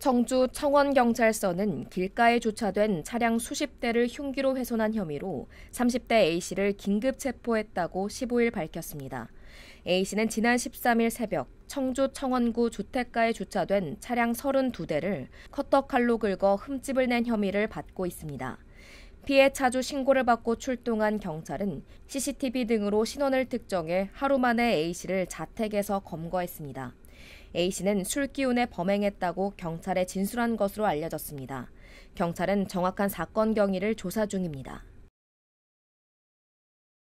청주 청원경찰서는 길가에 주차된 차량 수십 대를 흉기로 훼손한 혐의로 30대 A씨를 긴급 체포했다고 15일 밝혔습니다. A씨는 지난 13일 새벽 청주 청원구 주택가에 주차된 차량 32대를 커터칼로 긁어 흠집을 낸 혐의를 받고 있습니다. 피해 차주 신고를 받고 출동한 경찰은 CCTV 등으로 신원을 특정해 하루 만에 A씨를 자택에서 검거했습니다. A씨는 술 기운에 범행했다고 경찰에 진술한 것으로 알려졌습니다. 경찰은 정확한 사건 경위를 조사 중입니다.